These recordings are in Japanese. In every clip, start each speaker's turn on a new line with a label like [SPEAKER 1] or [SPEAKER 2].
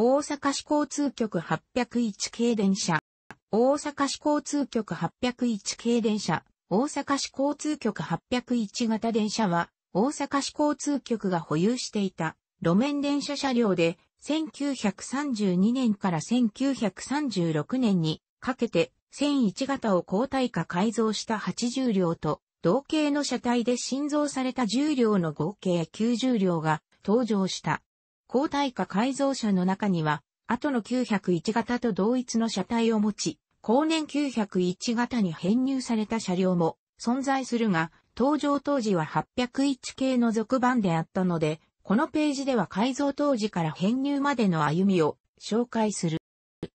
[SPEAKER 1] 大阪市交通局801系電車。大阪市交通局801系電車。大阪市交通局801型電車は、大阪市交通局が保有していた路面電車車両で、1932年から1936年にかけて、1001型を交代化改造した80両と、同型の車体で新造された10両の合計90両が登場した。高耐火改造車の中には、後の901型と同一の車体を持ち、後年901型に編入された車両も存在するが、登場当時は801系の続版であったので、このページでは改造当時から編入までの歩みを紹介する。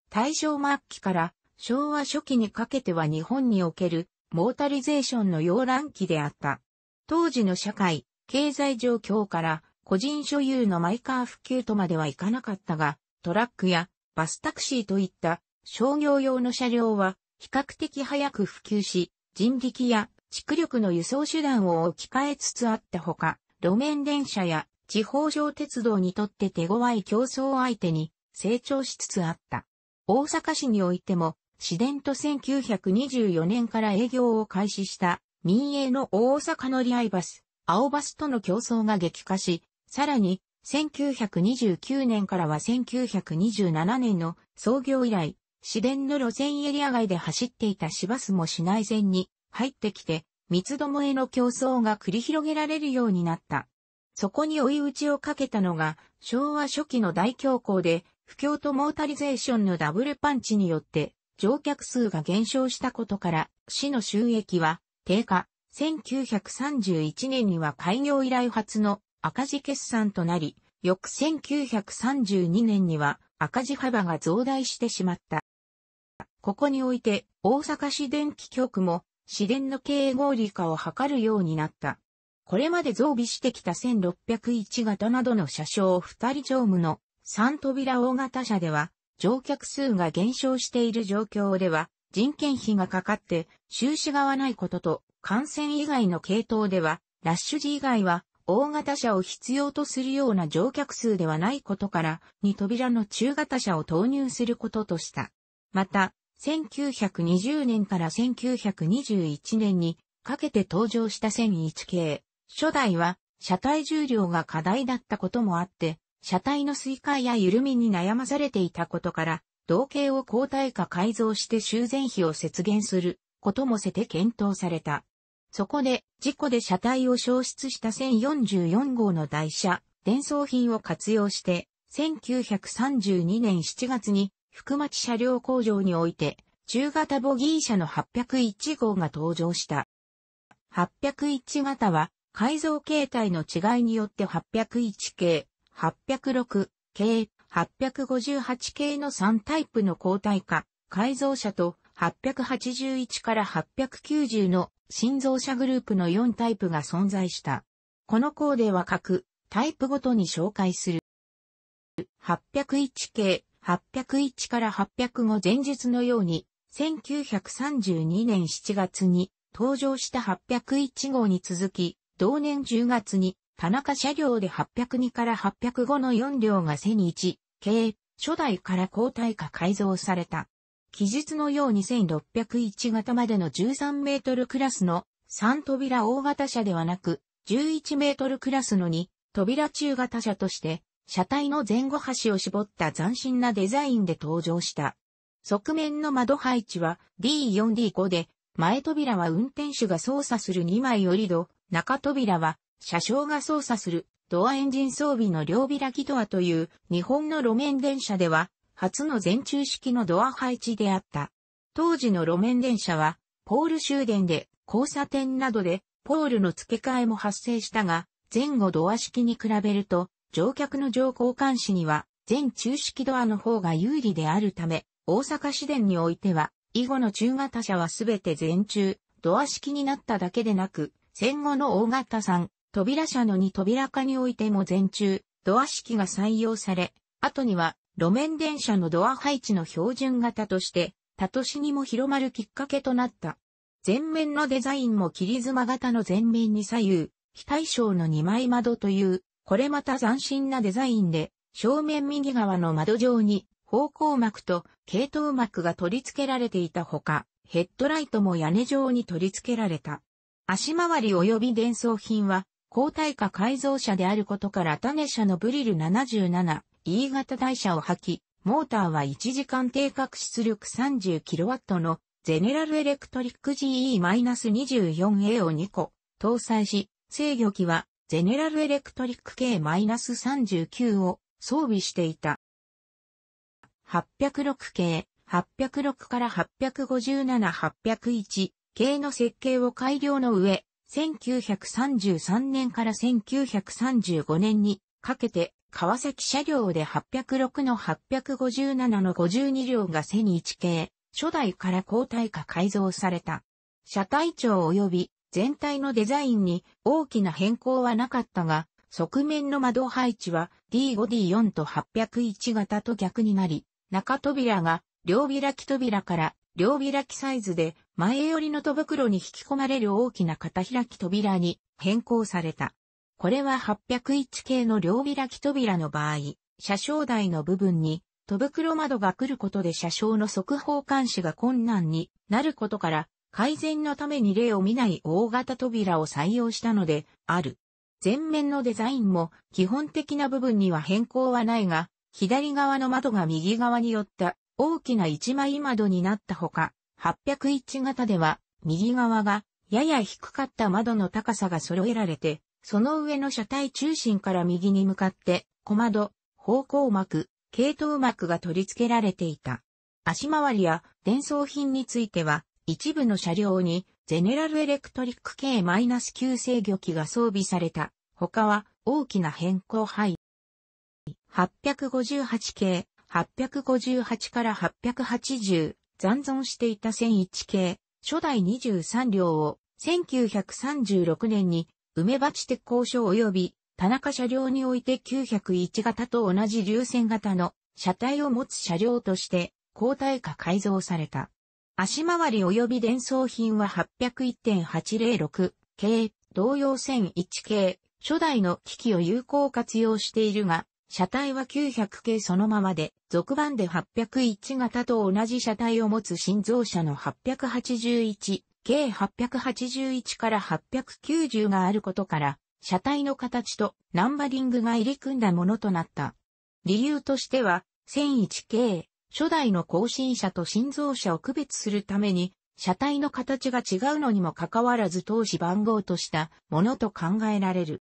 [SPEAKER 1] 大正末期から昭和初期にかけては日本におけるモータリゼーションの要覧期であった。当時の社会、経済状況から個人所有のマイカー普及とまではいかなかったが、トラックやバスタクシーといった商業用の車両は比較的早く普及し、人力や蓄力の輸送手段を置き換えつつあったほか、路面電車や地方上鉄道にとって手強い競争相手に成長しつつあった。大阪市においても、市電と1924年から営業を開始した民営の大阪乗り合いバス、青バスとの競争が激化し、さらに、1929年からは1927年の創業以来、市電の路線エリア外で走っていた市バスも市内線に入ってきて、三つどもへの競争が繰り広げられるようになった。そこに追い打ちをかけたのが、昭和初期の大恐慌で、不況とモータリゼーションのダブルパンチによって、乗客数が減少したことから、市の収益は低下。1931年には開業以来初の赤字決算となり、翌1932年には赤字幅が増大してしまった。ここにおいて大阪市電気局も市電の経営合理化を図るようになった。これまで増備してきた1601型などの車掌二人乗務の三扉大型車では乗客数が減少している状況では人件費がかかって収支が合わないことと感染以外の系統ではラッシュ時以外は大型車を必要とするような乗客数ではないことから、2扉の中型車を投入することとした。また、1920年から1921年にかけて登場した1001系、初代は車体重量が課題だったこともあって、車体の衰解や緩みに悩まされていたことから、同型を交代化改造して修繕費を節減することもせて検討された。そこで、事故で車体を消失した1044号の台車、伝送品を活用して、1932年7月に、福町車両工場において、中型ボギー車の801号が登場した。801型は、改造形態の違いによって801系、806系、858系の3タイプの交代化、改造車と881から890の心臓者グループの4タイプが存在した。この項では各タイプごとに紹介する。801系、801から805前述のように、1932年7月に登場した801号に続き、同年10月に田中車両で802から805の4両が背に1、系、初代から交代化改造された。記述のように1601型までの13メートルクラスの3扉大型車ではなく、11メートルクラスの2扉中型車として、車体の前後端を絞った斬新なデザインで登場した。側面の窓配置は D4D5 で、前扉は運転手が操作する2枚折り戸、中扉は車掌が操作するドアエンジン装備の両開きドアという日本の路面電車では初の全中式のドア配置であった。当時の路面電車は、ポール終電で、交差点などで、ポールの付け替えも発生したが、前後ドア式に比べると、乗客の乗降監視には、全中式ドアの方が有利であるため、大阪市電においては、以後の中型車はすべて全中、ドア式になっただけでなく、戦後の大型3、扉車の2扉化においても全中、ドア式が採用され、後には路面電車のドア配置の標準型として、他都市にも広まるきっかけとなった。前面のデザインも切り妻型の前面に左右、非対称の2枚窓という、これまた斬新なデザインで、正面右側の窓上に方向膜と系統膜が取り付けられていたほか、ヘッドライトも屋根状に取り付けられた。足回り及び伝送品は、高耐化改造車であることから種車のブリル77、E 型台車を履き、モーターは1時間定格出力 30kW のゼネラルエレクトリック GE-24A を2個搭載し、制御機はゼネラルエレクトリック K-39 を装備していた。806系、806から857、801系の設計を改良の上、1933年から1935年にかけて川崎車両で806の857の52両が背に1系、初代から交代化改造された。車体長及び全体のデザインに大きな変更はなかったが、側面の窓配置は D5D4 と801型と逆になり、中扉が両開き扉から両開きサイズで前寄りの戸袋に引き込まれる大きな片開き扉に変更された。これは801系の両開き扉の場合、車掌台の部分に、戸袋窓が来ることで車掌の速報監視が困難になることから、改善のために例を見ない大型扉を採用したので、ある。前面のデザインも基本的な部分には変更はないが、左側の窓が右側に寄った大きな一枚窓になったほか、801型では右側がやや低かった窓の高さが揃えられて、その上の車体中心から右に向かって、小窓、方向膜、系統膜が取り付けられていた。足回りや伝送品については、一部の車両にゼネラルエレクトリック系 -9 制御機が装備された。他は大きな変更範囲。858系、858から880、残存していた1001系、初代23両を1936年に梅鉢鉄工所及び田中車両において901型と同じ流線型の車体を持つ車両として交代化改造された。足回り及び伝送品は801.806系、同様1001系、初代の機器を有効活用しているが、車体は900系そのままで、続番で801型と同じ車体を持つ新造車の881計881から890があることから、車体の形とナンバリングが入り組んだものとなった。理由としては、1001系、初代の更新車と新造車を区別するために、車体の形が違うのにもかかわらず当時番号としたものと考えられる。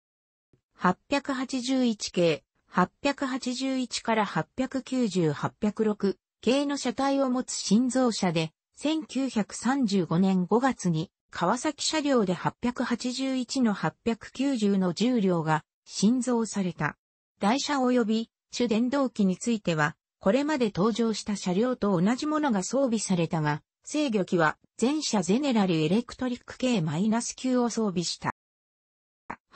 [SPEAKER 1] 881系、881から890、806系の車体を持つ新造車で、1935年5月に川崎車両で881の890の重量が新造された。台車及び主電動機については、これまで登場した車両と同じものが装備されたが、制御機は全車ゼネラルエレクトリック系 -9 を装備した。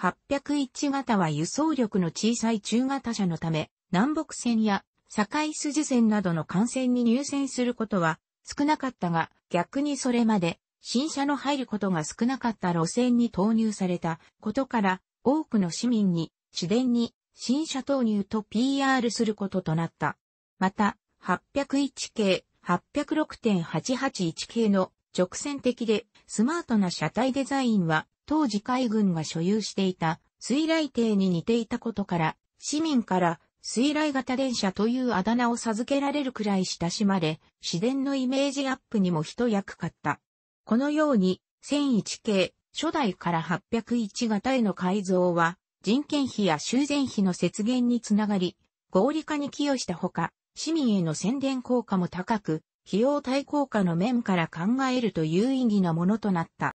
[SPEAKER 1] 801型は輸送力の小さい中型車のため、南北線や境筋線などの幹線に入線することは少なかったが、逆にそれまで、新車の入ることが少なかった路線に投入されたことから、多くの市民に、市電に、新車投入と PR することとなった。また、801系、806.881系の直線的でスマートな車体デザインは当時海軍が所有していた水雷艇に似ていたことから市民から水雷型電車というあだ名を授けられるくらい親しまれ、市電のイメージアップにも一役買った。このように、1001系、初代から801型への改造は、人件費や修繕費の節減につながり、合理化に寄与したほか、市民への宣伝効果も高く、費用対効果の面から考えるという意義なものとなった。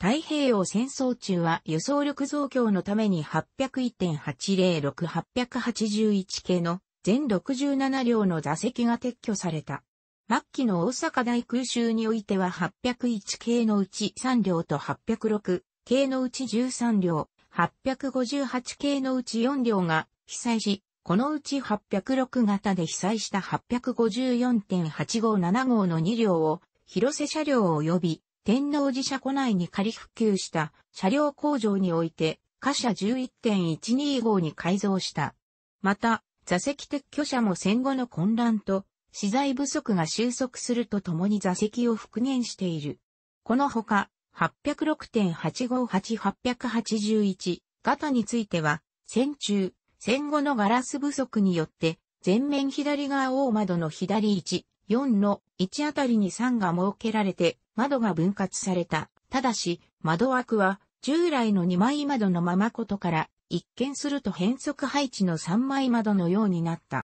[SPEAKER 1] 太平洋戦争中は輸送力増強のために801.806-881系の全67両の座席が撤去された。末期の大阪大空襲においては801系のうち3両と806系のうち13両、858系のうち4両が被災し、このうち806型で被災した8 5 4 8 5 7号の2両を広瀬車両及び天王寺車庫内に仮復旧した車両工場において、貨車11.12号に改造した。また、座席撤去車も戦後の混乱と、資材不足が収束するとともに座席を復元している。このほか、806.858-881型については、戦中、戦後のガラス不足によって、前面左側大窓の左1、4の1あたりに3が設けられて、窓が分割された。ただし、窓枠は、従来の2枚窓のままことから、一見すると変則配置の3枚窓のようになった。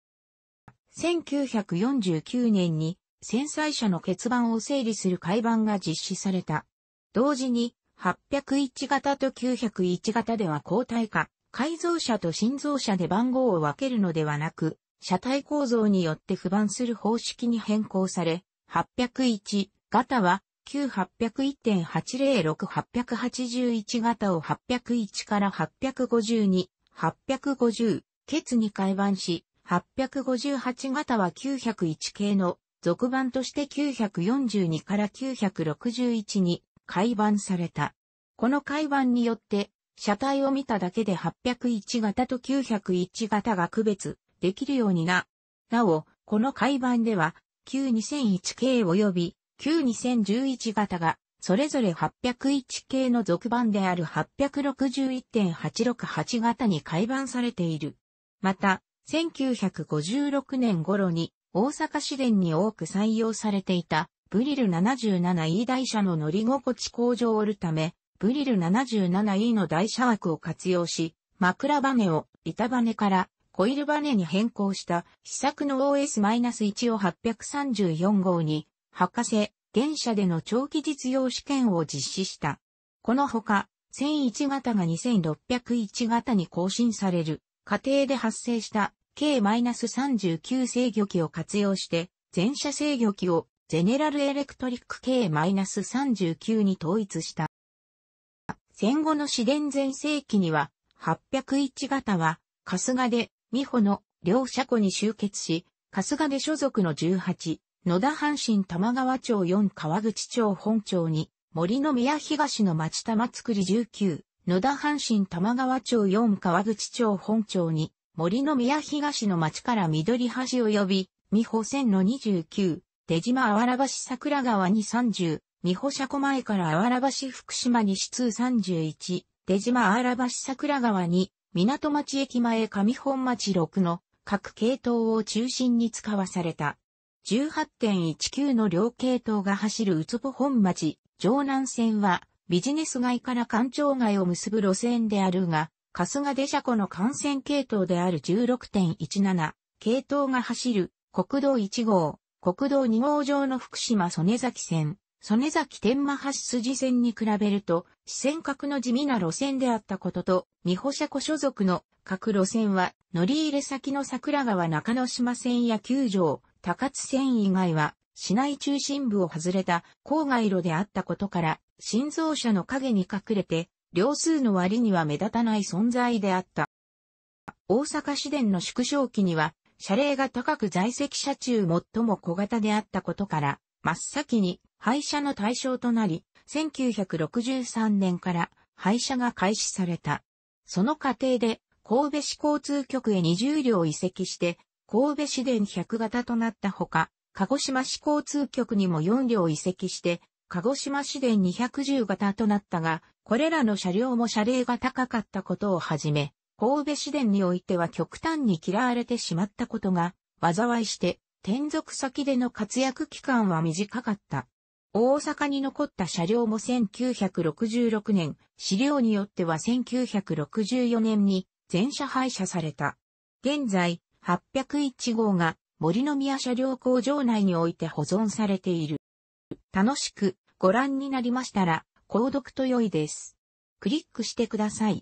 [SPEAKER 1] 1949年に、戦災者の欠番を整理する改版が実施された。同時に、801型と901型では交代化、改造車と新造車で番号を分けるのではなく、車体構造によって不満する方式に変更され、801型は9801.806881型を801から852、850、ケツに改版し、858型は901系の続版として942から961に改版された。この改版によって、車体を見ただけで801型と901型が区別できるようにな。なお、この改版では、Q2001 系及び Q2011 型が、それぞれ801系の続版である861.868型に改版されている。また、1956年頃に大阪市電に多く採用されていたブリル 77E 台車の乗り心地向上を得るため、ブリル 77E の台車枠を活用し、枕バネを板バネからコイルバネに変更した試作の OS-1 を834号に、博士、現社での長期実用試験を実施した。このほか、1001型が2601型に更新される、過程で発生した K-39 制御機を活用して、全社制御機をゼネラルエレクトリック K-39 に統一した。戦後の市電前世紀には、801型は、春日で美穂の両車庫に集結し、春日部所属の18、野田阪神玉川町4川口町本町に、森の宮東の町玉作り19、野田阪神玉川町4川口町本町に、森の宮東の町から緑橋を呼び、美穂線の29、出島あわら橋桜川に30、美穂車庫前からあわら橋福島西通31、出島あわら橋桜川に、港町駅前上本町6の各系統を中心に使わされた。18.19の両系統が走る宇都本町、城南線はビジネス街から官庁街を結ぶ路線であるが、春日出車庫の幹線系統である16.17系統が走る国道1号、国道2号上の福島曽根崎線、曽根崎天満橋筋線に比べると、四線角の地味な路線であったことと、三保車庫所属の各路線は、乗り入れ先の桜川中野島線や九条、高津線以外は、市内中心部を外れた郊外路であったことから、新造車の影に隠れて、両数の割には目立たない存在であった。大阪市電の縮小期には、車齢が高く在籍車中最も小型であったことから、真っ先に廃車の対象となり、1963年から廃車が開始された。その過程で神戸市交通局へ20両移籍して、神戸市電100型となったほか、鹿児島市交通局にも4両移籍して、鹿児島市電210型となったが、これらの車両も車齢が高かったことをはじめ、神戸市電においては極端に嫌われてしまったことが、災いして転属先での活躍期間は短かった。大阪に残った車両も1966年、資料によっては1964年に全車廃車された。現在、801号が森の宮車両工場内において保存されている。楽しくご覧になりましたら、購読と良いです。クリックしてください。